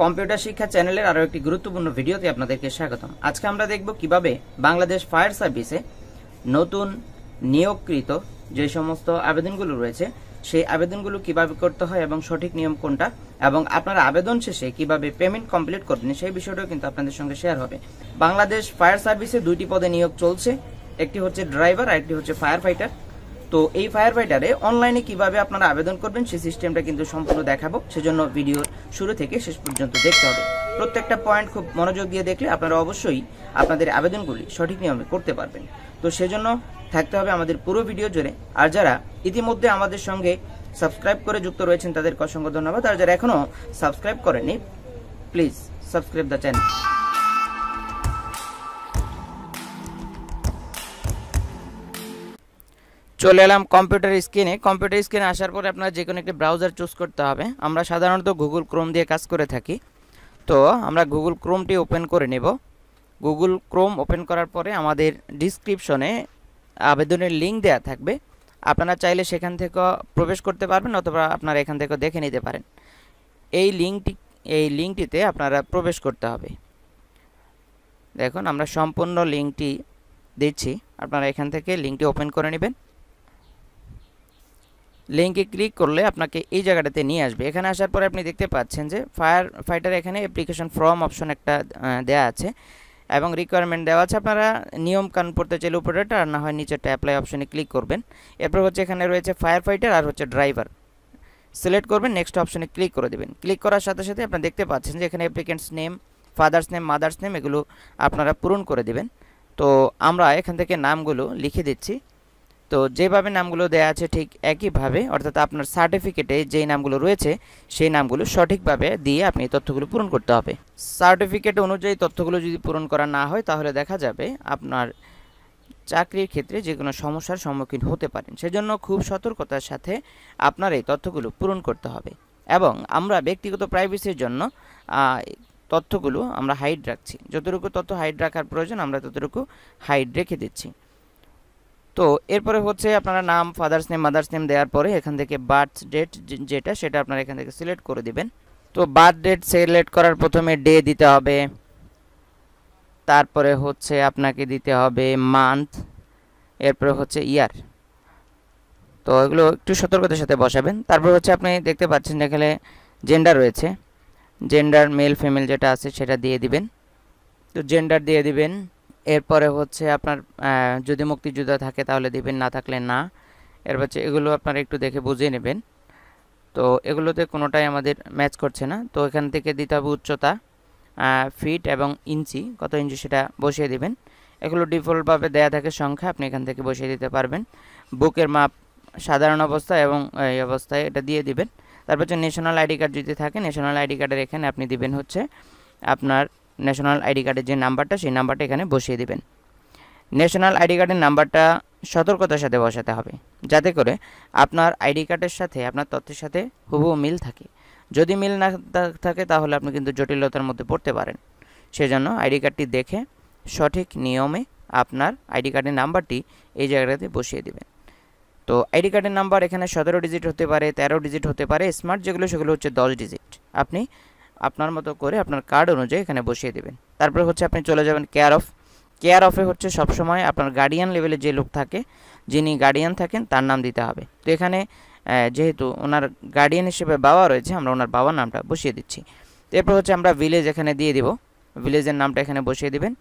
computer শিক্ষা চ্যানেলের আরও একটি গুরুত্বপূর্ণ ভিডিওতে আপনাদেরকে স্বাগতম আজকে আমরা দেখব কিভাবে বাংলাদেশ ফায়ার সার্ভিসে নতুন নিয়োগকৃত যে সমস্ত আবেদনগুলো রয়েছে সেই আবেদনগুলো কিভাবে করতে হয় এবং সঠিক নিয়ম কোনটা এবং আপনারা আবেদন শেষে কিভাবে পেমেন্ট কমপ্লিট করবেন সেই বিষয়টাও কিন্তু আপনাদের সঙ্গে শেয়ার হবে বাংলাদেশ ফায়ার সার্ভিসে দুইটি পদে নিয়োগ চলছে একটি হচ্ছে ড্রাইভার আর একটি হচ্ছে ফায়ার ফাইটার তো এই ফায়ার ফাইটারে অনলাইনে কিভাবে আপনারা আবেদন করবেন সেই সিস্টেমটা কিন্তু সম্পূর্ণ দেখাবো সেজন্য ভিডিওর শুরু থেকে শেষ পর্যন্ত দেখতে হবে প্রত্যেকটা পয়েন্ট খুব মনোযোগ দিয়ে দেখলে আপনারা অবশ্যই আপনাদের আবেদনগুলি সঠিক নিয়মে করতে পারবেন তো সেজন্য থাকতে হবে আমাদের পুরো ভিডিও জুড়ে আর যারা ইতিমধ্যে আমাদের সঙ্গে সাবস্ক্রাইব করে যুক্ত রয়েছেন তাদেরকে অসংখ্য ধন্যবাদ আর যারা এখনও সাবস্ক্রাইব করেনি প্লিজ সাবস্ক্রাইব দ্য চ্যানেল চলে এলাম কম্পিউটার স্ক্রিনে কম্পিউটার স্ক্রিনে আসার পরে আপনার যে কোনো একটি ব্রাউজার চুজ করতে হবে আমরা সাধারণত গুগল ক্রোম দিয়ে কাজ করে থাকি তো আমরা গুগল ক্রোমটি ওপেন করে নেব গুগল ক্রোম ওপেন করার পরে আমাদের ডিসক্রিপশনে আবেদনের লিঙ্ক দেওয়া থাকবে আপনারা চাইলে সেখান থেকে প্রবেশ করতে পারবেন অথবা আপনারা এখান থেকে দেখে নিতে পারেন এই লিঙ্কটি এই লিঙ্কটিতে আপনারা প্রবেশ করতে হবে দেখুন আমরা সম্পূর্ণ লিঙ্কটি দিচ্ছি আপনারা এখান থেকে লিঙ্কটি ওপেন করে নেবেন লিঙ্কে ক্লিক করলে আপনাকে এই জায়গাটাতে নিয়ে আসবে এখানে আসার পরে আপনি দেখতে পাচ্ছেন যে ফায়ার ফাইটার এখানে অ্যাপ্লিকেশন ফর্ম অপশন একটা দেওয়া আছে এবং রিকোয়ারমেন্ট দেওয়া আছে আপনারা নিয়ম কানুন পড়তে চাইলে উপরেটা আর না হয় নিচেরটা অ্যাপ্লাই অপশনে ক্লিক করবেন এরপর হচ্ছে এখানে রয়েছে ফায়ার ফাইটার আর হচ্ছে ড্রাইভার সিলেক্ট করবেন নেক্সট অপশনে ক্লিক করে দেবেন ক্লিক করার সাথে সাথে আপনারা দেখতে পাচ্ছেন যে এখানে applicant's name father's name mother's name এগুলো আপনারা পূরণ করে দেবেন তো আমরা এখান থেকে নামগুলো লিখে দিচ্ছি তো যেভাবে নামগুলো দেয়া আছে ঠিক একইভাবে অর্থাৎ আপনার সার্টিফিকেটে যেই নামগুলো রয়েছে সেই নামগুলো সঠিকভাবে দিয়ে আপনি তথ্যগুলো পূরণ করতে হবে সার্টিফিকেট অনুযায়ী তথ্যগুলো যদি পূরণ করা না হয় তাহলে দেখা যাবে আপনার চাকরির ক্ষেত্রে যে কোনো সমস্যার সম্মুখীন হতে পারেন সেজন্য খুব সতর্কতার সাথে আপনার এই তথ্যগুলো পূরণ করতে হবে এবং আমরা ব্যক্তিগত প্রাইভেসির জন্য তথ্যগুলো আমরা হাইড রাখছি যতটুকু তথ্য হাইড রাখার প্রয়োজন আমরা ততটুকু হাইড রেখে দিচ্ছি তো এরপরে হচ্ছে আপনারা নাম ফাদার্স নেম মাদার্স নেম দেওয়ার পরে এখান থেকে বার্থ ডেট যেটা সেটা আপনারা এখান থেকে সিলেক্ট করে দিবেন তো বার্থ ডেট সিলেক্ট করার প্রথমে ডে দিতে হবে তারপরে হচ্ছে আপনাকে দিতে হবে মান্থ এরপরে হচ্ছে ইয়ার তো এগুলো একটু সতর্কতার সাথে বসাবেন তারপর হচ্ছে আপনি দেখতে পাচ্ছেন এখানে জেন্ডার রয়েছে জেন্ডার মেল ফিমেল যেটা আছে সেটা দিয়ে দিবেন তো জেন্ডার দিয়ে দিবেন এরপরে হচ্ছে আপনার যদি মুক্তিযোদ্ধা থাকে তাহলে দিবেন না থাকলে না এর হচ্ছে এগুলো আপনারা একটু দেখে বুঝিয়ে নেবেন তো এগুলোতে কোনোটাই আমাদের ম্যাচ করছে না তো এখান থেকে দিতে হবে উচ্চতা ফিট এবং ইঞ্চি কত ইঞ্চি সেটা বসিয়ে দিবেন এগুলো ডিফল্টভাবে দেয়া থাকে সংখ্যা আপনি এখান থেকে বসিয়ে দিতে পারবেন বুকের মাপ সাধারণ অবস্থা এবং এই অবস্থায় এটা দিয়ে দিবেন তারপর হচ্ছে ন্যাশনাল আইডি কার্ড যদি থাকে ন্যাশনাল আইডি কার্ডের এখানে আপনি দিবেন হচ্ছে আপনার ন্যাশনাল আইডি কার্ডের যে নাম্বারটা সেই নাম্বারটা এখানে বসিয়ে দেবেন ন্যাশনাল আইডি কার্ডের নাম্বারটা সতর্কতার সাথে বসাতে হবে যাতে করে আপনার আইডি কার্ডের সাথে আপনার তথ্যের সাথে হুবহু মিল থাকে যদি মিল না থাকে তাহলে আপনি কিন্তু জটিলতার মধ্যে পড়তে পারেন সেজন্য আইডি কার্ডটি দেখে সঠিক নিয়মে আপনার আইডি কার্ডের নাম্বারটি এই জায়গাটাতে বসিয়ে দেবেন তো আইডি কার্ডের নাম্বার এখানে সতেরো ডিজিট হতে পারে তেরো ডিজিট হতে পারে স্মার্ট যেগুলো সেগুলো হচ্ছে দশ ডিজিট আপনি আপনার মতো করে আপনার কার্ড অনুযায়ী এখানে বসিয়ে দেবেন তারপরে হচ্ছে আপনি চলে যাবেন কেয়ার অফ কেয়ার অফে হচ্ছে সবসময় আপনার গার্ডিয়ান লেভেলে যে লোক থাকে যিনি গার্ডিয়ান থাকেন তার নাম দিতে হবে তো এখানে যেহেতু ওনার গার্ডিয়ান হিসেবে বাবা রয়েছে আমরা ওনার বাবার নামটা বসিয়ে দিচ্ছি এরপর হচ্ছে আমরা ভিলেজ এখানে দিয়ে দিব ভিলেজের নামটা এখানে বসিয়ে দিবেন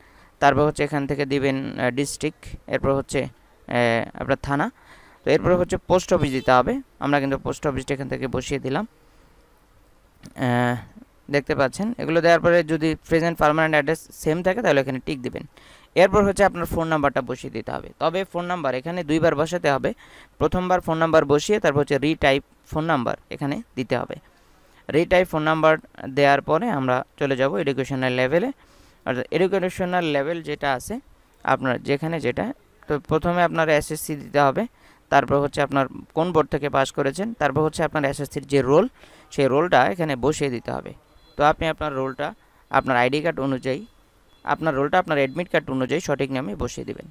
তারপর হচ্ছে এখান থেকে দিবেন ডিস্ট্রিক্ট এরপর হচ্ছে আপনার থানা তো এরপর হচ্ছে পোস্ট অফিস দিতে হবে আমরা কিন্তু পোস্ট অফিসটা এখান থেকে বসিয়ে দিলাম দেখতে পাচ্ছেন এগুলো দেওয়ার পরে যদি প্রেজেন্ট পারমানেন্ট অ্যাড্রেস সেম থাকে তাহলে এখানে টিক দিবেন এরপর হচ্ছে আপনার ফোন নাম্বারটা বসিয়ে দিতে হবে তবে ফোন নাম্বার এখানে দুইবার বসাতে হবে প্রথমবার ফোন নাম্বার বসিয়ে তারপর হচ্ছে রিটাইপ ফোন নাম্বার এখানে দিতে হবে রিটাইপ ফোন নাম্বার দেওয়ার পরে আমরা চলে যাব এডুকেশনাল লেভেলে অর্থাৎ এডুকেশনাল লেভেল যেটা আছে আপনার যেখানে যেটা তো প্রথমে আপনার এসএসসি দিতে হবে তারপর হচ্ছে আপনার কোন বোর্ড থেকে পাশ করেছেন তারপর হচ্ছে আপনার এসএসসির যে রোল সেই রোলটা এখানে বসিয়ে দিতে হবে তো আপনি আপনার রোলটা আপনার আইডি কার্ড অনুযায়ী আপনার রোলটা আপনার অ্যাডমিট কার্ড অনুযায়ী সঠিক নামে বসিয়ে দেবেন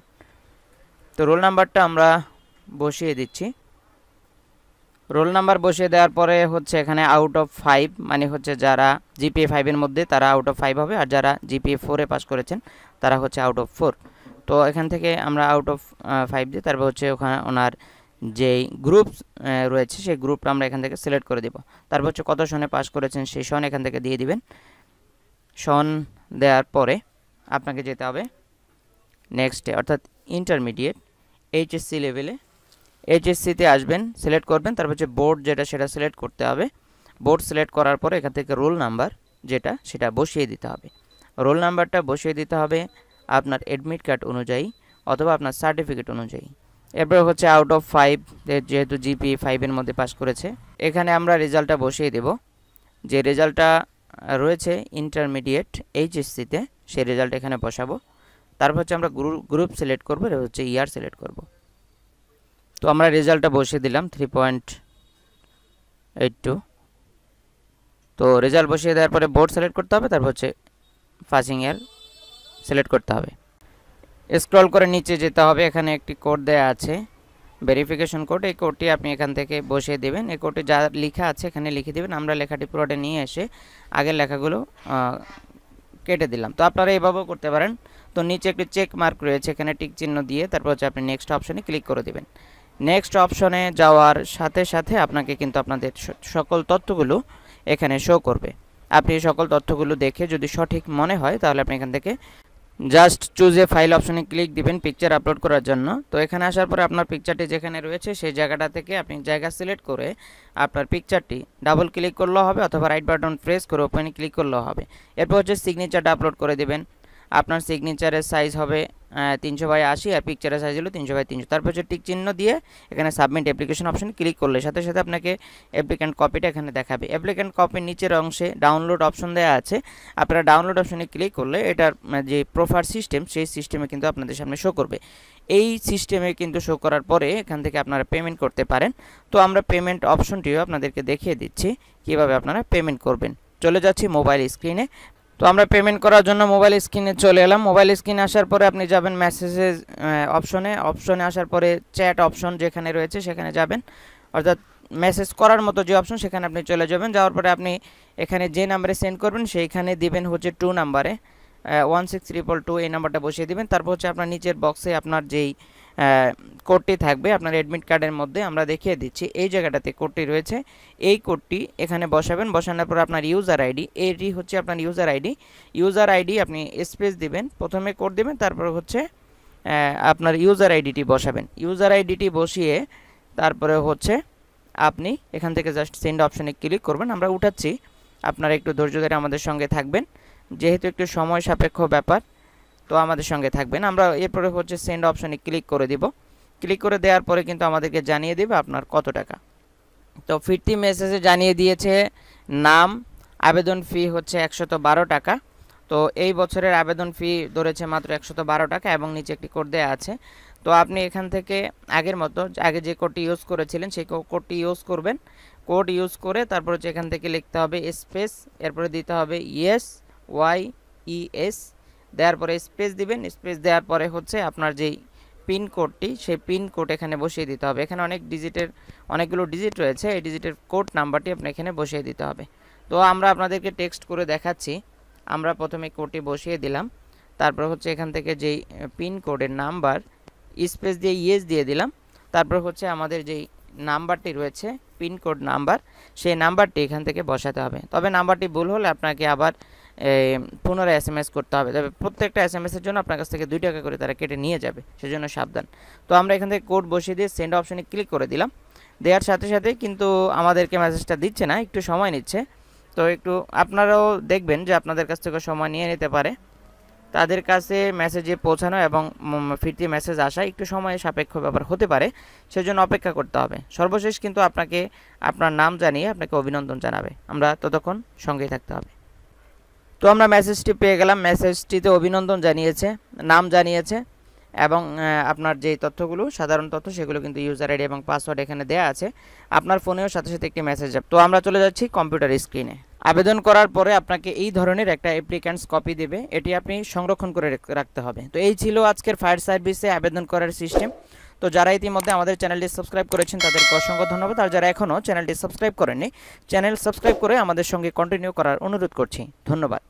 তো রোল নাম্বারটা আমরা বসিয়ে দিচ্ছি রোল নাম্বার বসিয়ে দেওয়ার পরে হচ্ছে এখানে আউট অফ ফাইভ মানে হচ্ছে যারা জিপিএ ফাইভের মধ্যে তারা আউট অফ ফাইভ হবে আর যারা জিপিএ ফোরে পাস করেছেন তারা হচ্ছে আউট অফ ফোর তো এখান থেকে আমরা আউট অফ ফাইভ দিই তারপর হচ্ছে ওখানে ওনার যেই গ্রুপ রয়েছে সেই গ্রুপটা আমরা এখান থেকে সিলেক্ট করে দেব তারপর হচ্ছে কত সনে পাস করেছেন সেই সন এখান থেকে দিয়ে দিবেন সন দেওয়ার পরে আপনাকে যেতে হবে নেক্সটে অর্থাৎ ইন্টারমিডিয়েট এইচএসসি লেভেলে এইচএসসিতে আসবেন সিলেক্ট করবেন তারপর হচ্ছে বোর্ড যেটা সেটা সিলেক্ট করতে হবে বোর্ড সিলেক্ট করার পরে এখান থেকে রোল নাম্বার যেটা সেটা বসিয়ে দিতে হবে রোল নাম্বারটা বসিয়ে দিতে হবে আপনার অ্যাডমিট কার্ড অনুযায়ী অথবা আপনার সার্টিফিকেট অনুযায়ী এরপর হচ্ছে আউট অফ ফাইভ যেহেতু জিপি ফাইভের মধ্যে পাস করেছে এখানে আমরা রেজাল্টটা বসিয়ে দেব যে রেজাল্টটা রয়েছে ইন্টারমিডিয়েট এইচএসসিতে সেই রেজাল্ট এখানে বসাবো তারপর হচ্ছে আমরা গ্রুপ গ্রুপ সিলেক্ট করবো হচ্ছে ইয়ার সিলেক্ট করব তো আমরা রেজাল্টটা বসিয়ে দিলাম থ্রি পয়েন্ট এইট টু তো রেজাল্ট বসিয়ে দেওয়ার পরে বোর্ড সিলেক্ট করতে হবে তারপর হচ্ছে ফাসিং ইয়ার সিলেক্ট করতে হবে স্ক্রল করে নিচে যেতে হবে এখানে একটি কোড দেয়া আছে ভেরিফিকেশন কোড এই কোডটি আপনি এখান থেকে বসিয়ে দেবেন এই কোডে যা লেখা আছে এখানে লিখে দেবেন আমরা লেখাটি পুরোটা নিয়ে এসে আগের লেখাগুলো কেটে দিলাম তো আপনারা এভাবেও করতে পারেন তো নিচে একটি চেক মার্ক রয়েছে এখানে টিক চিহ্ন দিয়ে তারপর হচ্ছে আপনি নেক্সট অপশনে ক্লিক করে দেবেন নেক্সট অপশনে যাওয়ার সাথে সাথে আপনাকে কিন্তু আপনাদের সকল তথ্যগুলো এখানে শো করবে আপনি সকল তথ্যগুলো দেখে যদি সঠিক মনে হয় তাহলে আপনি এখান থেকে জাস্ট চুজ এ ফাইল অপশনে ক্লিক দিবেন পিকচার আপলোড করার জন্য তো এখানে আসার পরে আপনার পিকচারটি যেখানে রয়েছে সেই জায়গাটা থেকে আপনি জায়গা সিলেক্ট করে আপনার পিকচারটি ডাবল ক্লিক করলেও হবে অথবা রাইট বাটন প্রেস করে ওপেনে ক্লিক করলেও হবে এরপর হচ্ছে সিগনেচারটা আপলোড করে দেবেন আপনার সিগনেচারের সাইজ হবে তিনশো বাই আশি আর পিকচারের সাইজ হলো তিনশো বাই তিনশো তারপর হচ্ছে টিক চিহ্ন দিয়ে এখানে সাবমিট অ্যাপ্লিকেশন অপশন ক্লিক করলে সাথে সাথে আপনাকে অ্যাপ্লিক্যান্ট কপিটা এখানে দেখাবে অ্যাপ্লিক্যান্ট কপির নিচের অংশে ডাউনলোড অপশন দেওয়া আছে আপনারা ডাউনলোড অপশনে ক্লিক করলে এটার যে প্রোফার সিস্টেম সেই সিস্টেমে কিন্তু আপনাদের সামনে শো করবে এই সিস্টেমে কিন্তু শো করার পরে এখান থেকে আপনারা পেমেন্ট করতে পারেন তো আমরা পেমেন্ট অপশনটিও আপনাদেরকে দেখিয়ে দিচ্ছি কীভাবে আপনারা পেমেন্ট করবেন চলে যাচ্ছি মোবাইল স্ক্রিনে তো আমরা পেমেন্ট করার জন্য মোবাইল স্ক্রিনে চলে এলাম মোবাইল স্ক্রিনে আসার পরে আপনি যাবেন মেসেজের অপশনে অপশনে আসার পরে চ্যাট অপশন যেখানে রয়েছে সেখানে যাবেন অর্থাৎ মেসেজ করার মতো যে অপশন সেখানে আপনি চলে যাবেন যাওয়ার পরে আপনি এখানে যে নাম্বারে সেন্ড করবেন সেইখানে দিবেন হচ্ছে টু নাম্বারে ওয়ান সিক্স ট্রিপল টু এই নাম্বারটা বসিয়ে দিবেন তারপর হচ্ছে আপনার নিচের বক্সে আপনার যেই কোডটি থাকবে আপনার অ্যাডমিট কার্ডের মধ্যে আমরা দেখিয়ে দিচ্ছি এই জায়গাটাতে কোডটি রয়েছে এই কোডটি এখানে বসাবেন বসানোর পর আপনার ইউজার আইডি এটি হচ্ছে আপনার ইউজার আইডি ইউজার আইডি আপনি স্পেস দিবেন প্রথমে কোড দেবেন তারপর হচ্ছে আপনার ইউজার আইডিটি বসাবেন ইউজার আইডিটি বসিয়ে তারপরে হচ্ছে আপনি এখান থেকে জাস্ট সেন্ড অপশানে ক্লিক করবেন আমরা উঠাচ্ছি আপনারা একটু ধৈর্য ধরে আমাদের সঙ্গে থাকবেন যেহেতু একটু সময় সাপেক্ষ ব্যাপার তো আমাদের সঙ্গে থাকবেন আমরা এরপরে হচ্ছে সেন্ড অপশনে ক্লিক করে দিব ক্লিক করে দেওয়ার পরে কিন্তু আমাদেরকে জানিয়ে দেবে আপনার কত টাকা তো ফিরতি মেসেজে জানিয়ে দিয়েছে নাম আবেদন ফি হচ্ছে একশত বারো টাকা তো এই বছরের আবেদন ফি ধরেছে মাত্র একশত বারো টাকা এবং নিচে একটি কোড দেওয়া আছে তো আপনি এখান থেকে আগের মতো আগে যে কোডটি ইউজ করেছিলেন সেই কোডটি ইউজ করবেন কোড ইউজ করে তারপর হচ্ছে এখান থেকে লিখতে হবে স্পেস এরপরে দিতে হবে ইয়েস ওয়াই ইএস দেওয়ার পরে স্পেস দিবেন স্পেস দেওয়ার পরে হচ্ছে আপনার যেই পিন কোডটি সেই পিন কোড এখানে বসিয়ে দিতে হবে এখানে অনেক ডিজিটের অনেকগুলো ডিজিট রয়েছে এই ডিজিটের কোড নাম্বারটি আপনি এখানে বসিয়ে দিতে হবে তো আমরা আপনাদেরকে টেক্সট করে দেখাচ্ছি আমরা প্রথমে কোডটি বসিয়ে দিলাম তারপর হচ্ছে এখান থেকে যেই পিন কোডের নাম্বার স্পেস দিয়ে ইয়েস দিয়ে দিলাম তারপর হচ্ছে আমাদের যেই নাম্বারটি রয়েছে পিনকোড নাম্বার সেই নাম্বারটি এখান থেকে বসাতে হবে তবে নাম্বারটি ভুল হলে আপনাকে আবার পুনরায় এস এম এস করতে হবে তবে প্রত্যেকটা এস এম এসের জন্য আপনার কাছ থেকে দুই টাকা করে তারা কেটে নিয়ে যাবে সেজন্য সাবধান তো আমরা এখান থেকে কোড বসিয়ে দিয়ে সেন্ড অপশনে ক্লিক করে দিলাম দেওয়ার সাথে সাথে কিন্তু আমাদেরকে মেসেজটা দিচ্ছে না একটু সময় নিচ্ছে তো একটু আপনারাও দেখবেন যে আপনাদের কাছ থেকে সময় নিয়ে নিতে পারে তাদের কাছে মেসেজে পৌঁছানো এবং ফিরতি মেসেজ আসা একটু সময় সাপেক্ষ ব্যাপার হতে পারে সেজন্য অপেক্ষা করতে হবে সর্বশেষ কিন্তু আপনাকে আপনার নাম জানিয়ে আপনাকে অভিনন্দন জানাবে আমরা ততক্ষণ সঙ্গেই থাকতে হবে তো আমরা মেসেজটি পেয়ে গেলাম মেসেজটিতে অভিনন্দন জানিয়েছে নাম জানিয়েছে এবং আপনার যে তথ্যগুলো সাধারণ তথ্য সেগুলো কিন্তু ইউজার আইডি এবং পাসওয়ার্ড এখানে দেয়া আছে আপনার ফোনেও সাথে সাথে একটি মেসেজ যাবে তো আমরা চলে যাচ্ছি কম্পিউটার স্ক্রিনে আবেদন করার পরে আপনাকে এই ধরনের একটা অ্যাপ্লিক্যান্স কপি দেবে এটি আপনি সংরক্ষণ করে রাখতে হবে তো এই ছিল আজকের ফায়ার সার্ভিসে আবেদন করার সিস্টেম তো যারা ইতিমধ্যে আমাদের চ্যানেলটি সাবস্ক্রাইব করেছেন তাদেরকে অসংখ্য ধন্যবাদ আর যারা এখনও চ্যানেলটি সাবস্ক্রাইব করেননি চ্যানেল সাবস্ক্রাইব করে আমাদের সঙ্গে কন্টিনিউ করার অনুরোধ করছি ধন্যবাদ